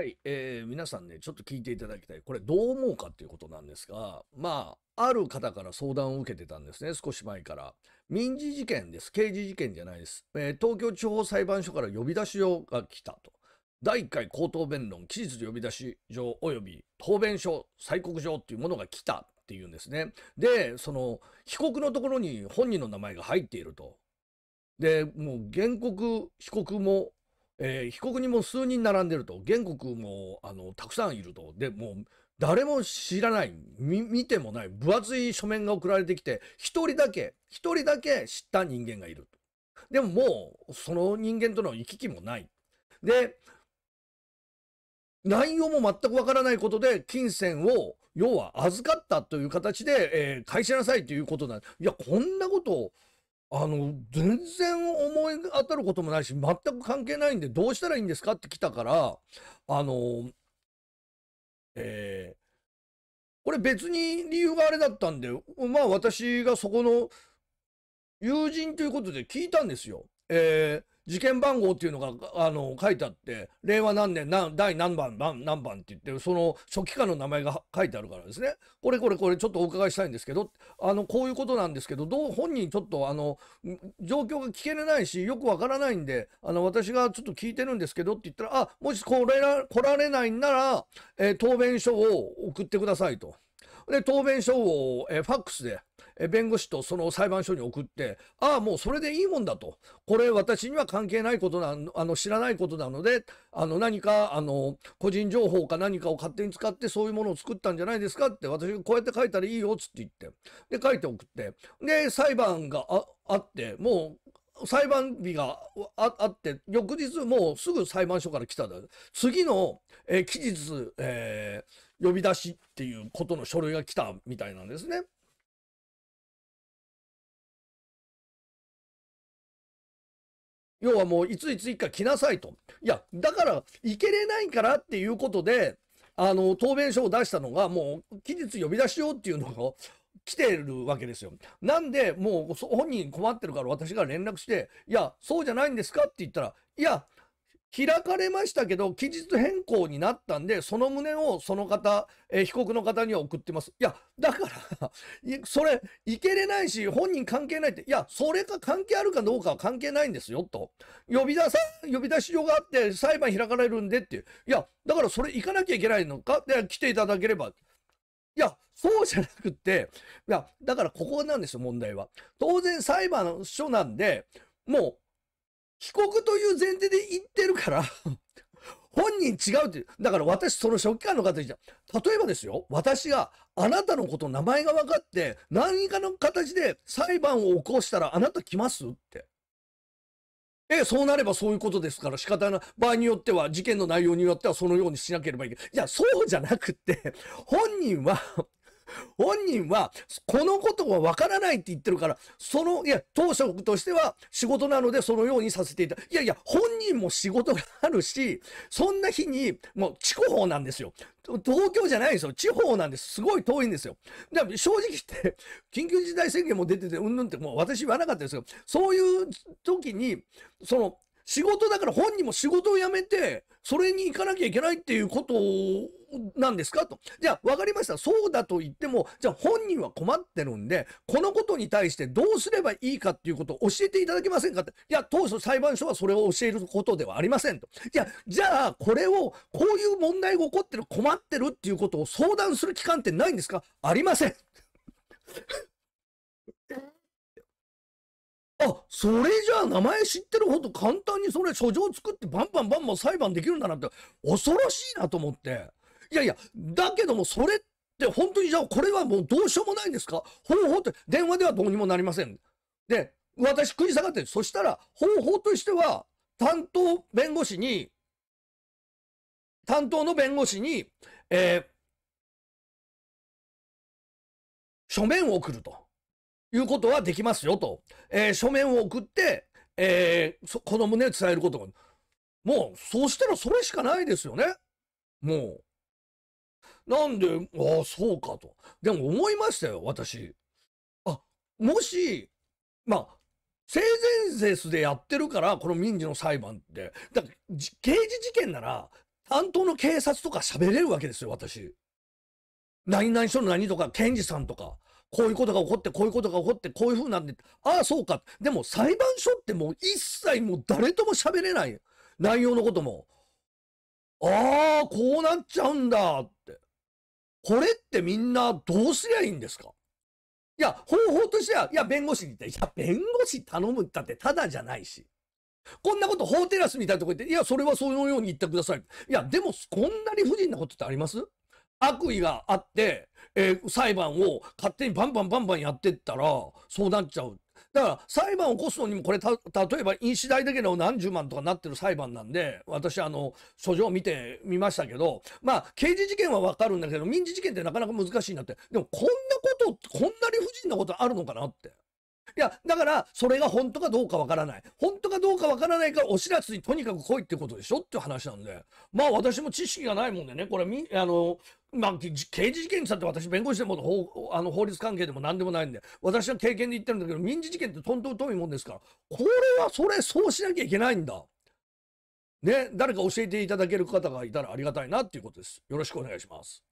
はい、えー、皆さんね、ちょっと聞いていただきたい。これどう思うかっていうことなんですが、まあ、ある方から相談を受けてたんですね、少し前から。民事事件です。刑事事件じゃないです。えー、東京地方裁判所から呼び出し状が来たと。第1回口頭弁論、期日呼び出し状及び答弁書、催告状っていうものが来たっていうんですね。で、その、被告のところに本人の名前が入っていると。で、もう原告、被告もえー、被告人も数人並んでると、原告もあのたくさんいると、でもう誰も知らない、見てもない、分厚い書面が送られてきて、一人だけ、一人だけ知った人間がいる。でももう、その人間との行き来もない。で、内容も全くわからないことで、金銭を、要は預かったという形で、えー、返しなさいということなんいや、こんなことを、あの、全然思い当たることもないし、全く関係ないんで、どうしたらいいんですかって来たから、あの、えー、これ別に理由があれだったんで、まあ私がそこの友人ということで聞いたんですよ。えー、事件番号っていうのが、あの、書いてあって、令和何年、何、第何番、何、何番って言って、その初期化の名前が書いてあるからですね。これこれこれちょっとお伺いしたいんですけど、あの、こういうことなんですけど、どう、本人ちょっとあの、状況が聞けれないし、よくわからないんで、あの、私がちょっと聞いてるんですけどって言ったら、あ、もし来れら、来られないんなら、えー、答弁書を送ってくださいと。で、答弁書を、えー、ファックスで、弁護士とその裁判所に送って、ああ、もうそれでいいもんだと。これ私には関係ないことなの、あの、知らないことなので、あの、何か、あの、個人情報か何かを勝手に使ってそういうものを作ったんじゃないですかって、私がこうやって書いたらいいよ、つって言って。で、書いて送って。で、裁判があって、もう、裁判日があって、翌日もうすぐ裁判所から来ただ。次の、えー、期日、えー、呼び出しっていうことの書類が来たみたいなんですね。要はもういついついか来なさいと。いや、だから行けれないからっていうことで、あの、答弁書を出したのが、もう期日呼び出しようっていうのが 来てるわけですよ。なんで、もう本人困ってるから私が連絡して、いや、そうじゃないんですかって言ったら、いや、開かれましたけど、期日変更になったんで、その旨をその方、え被告の方には送ってます。いや、だから それ、いけれないし、本人関係ないって、いや、それか関係あるかどうかは関係ないんですよ、と。呼び出さ、呼び出し状があって、裁判開かれるんでっていう。いや、だからそれ行かなきゃいけないのかで、来ていただければ。いや、そうじゃなくって、いや、だからここなんですよ、問題は。当然裁判所なんで、もう、帰国という前提で言ってるから人違うって、だから私その書記官の方に、例えばですよ、私があなたのこと名前が分かって、何かの形で裁判を起こしたらあなた来ますって。え、そうなればそういうことですから仕方ない。場合によっては、事件の内容によってはそのようにしなければいけない。いや、そうじゃなくって、本人は本人は、このことはわからないって言ってるから、その、いや、当職としては仕事なのでそのようにさせていた。いやいや、本人も仕事があるし、そんな日に、もう、地方なんですよ。東京じゃないですよ。地方なんです。すごい遠いんですよ。だから正直言って、緊急事態宣言も出てて、うんぬんってもう私言わなかったですけど、そういう時に、その、仕事だから本人も仕事を辞めて、それに行かなきゃいけないっていうことなんですかと。じゃあ、わかりました。そうだと言っても、じゃあ本人は困ってるんで、このことに対してどうすればいいかっていうことを教えていただけませんかって。いや、当初裁判所はそれを教えることではありませんと。いや、じゃあ、これを、こういう問題が起こってる、困ってるっていうことを相談する機関ってないんですかありません。あ、それじゃあ名前知ってるほど簡単にそれ書状作ってバンバンバンバン裁判できるんだなって恐ろしいなと思って。いやいや、だけどもそれって本当にじゃあこれはもうどうしようもないんですか方法って電話ではどうにもなりません。で、私食い下がってそしたら方法としては担当弁護士に、担当の弁護士に、えー、書面を送ると。いうことはできますよと。えー、書面を送って、えー、この旨を伝えることが。もう、そうしたらそれしかないですよね。もう。なんで、ああ、そうかと。でも思いましたよ、私。あ、もし、まあ、性善説でやってるから、この民事の裁判って。だから刑事事件なら、担当の警察とか喋れるわけですよ、私。何々署の何とか、検事さんとか。こういうことが起こって、こういうことが起こって、こういう風なんで、ああ、そうか。でも裁判所ってもう一切もう誰とも喋れない。内容のことも。ああ、こうなっちゃうんだって。これってみんなどうすりゃいいんですかいや、方法としては、いや、弁護士に言って、いや、弁護士頼むったってただじゃないし。こんなこと法テラスみたいなとこ行って、いや、それはそのように言ってください。いや、でも、こんな理不尽なことってあります悪意があって、えー、裁判を勝手にバンバンバンバンやってったら、そうなっちゃう。だから、裁判を起こすのにも、これ、た、例えば、飲酒代だけでも何十万とかなってる裁判なんで、私、あの、書状を見てみましたけど、まあ、刑事事件はわかるんだけど、民事事件ってなかなか難しいなって。でも、こんなこと、こんな理不尽なことあるのかなって。いや、だから、それが本当かどうかわからない。本当かどうかわからないから、お知らずにとにかく来いってことでしょって話なんで。まあ、私も知識がないもんでね、これ、み、あの、まあ、刑事事件ってって私弁護士でも法あの法律関係でも何でもないんで、私は経験で言ってるんだけど、民事事件ってとんと遠いもんですから、これはそれ、そうしなきゃいけないんだ。ね、誰か教えていただける方がいたらありがたいなっていうことです。よろしくお願いします。